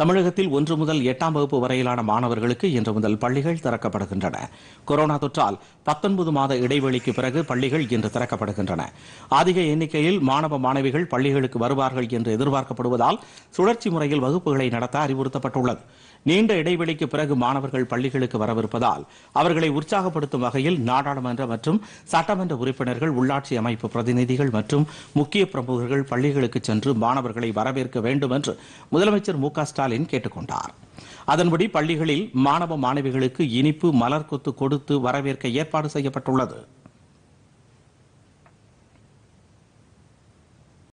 தமிழகத்தில் ஒன்று முதல் எட்டாம் வகுப்பு வரையிலான மாணவர்களுக்கு இன்று முதல் பள்ளிகள் திறக்கப்படுகின்றன கொரோனா தொற்றால் பத்தொன்பது மாத இடைவெளிக்கு பிறகு பள்ளிகள் இன்று திறக்கப்படுகின்றன அதிக எண்ணிக்கையில் மாணவ மாணவிகள் பள்ளிகளுக்கு வருவார்கள் என்று எதிர்பார்க்கப்படுவதால் சுழற்சி முறையில் வகுப்புகளை நடத்த அறிவுறுத்தப்பட்டுள்ளது நீண்ட இடைவெளிக்கு பிறகு மாணவர்கள் பள்ளிகளுக்கு வரவிருப்பதால் அவர்களை உற்சாகப்படுத்தும் வகையில் நாடாளுமன்ற மற்றும் சட்டமன்ற உறுப்பினர்கள் உள்ளாட்சி அமைப்பு பிரதிநிதிகள் மற்றும் முக்கிய பிரமுகர்கள் பள்ளிகளுக்கு சென்று மாணவர்களை வரவேற்க வேண்டும் என்று முதலமைச்சர் மு க ஸ்டாலின் கேட்டுக் கொண்டாா் அதன்படி பள்ளிகளில் மாணவ மாணவிகளுக்கு இனிப்பு மலர்கொத்து கொடுத்து வரவேற்க ஏற்பாடு செய்யப்பட்டுள்ளது